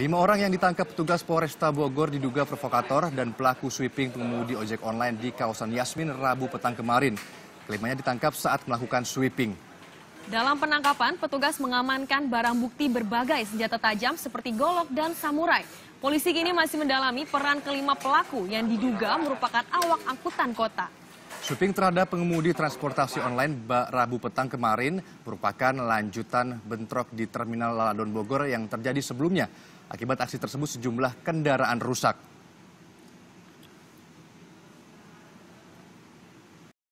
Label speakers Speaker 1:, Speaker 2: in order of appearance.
Speaker 1: Lima orang yang ditangkap petugas Polresta Bogor diduga provokator dan pelaku sweeping pengemudi ojek online di kawasan Yasmin Rabu petang kemarin. Kelimanya ditangkap saat melakukan sweeping.
Speaker 2: Dalam penangkapan, petugas mengamankan barang bukti berbagai senjata tajam seperti golok dan samurai. Polisi kini masih mendalami peran kelima pelaku yang diduga merupakan awak angkutan kota.
Speaker 1: Sweeping terhadap pengemudi transportasi online Rabu petang kemarin merupakan lanjutan bentrok di Terminal LALADON Bogor yang terjadi sebelumnya. Akibat aksi tersebut sejumlah kendaraan rusak.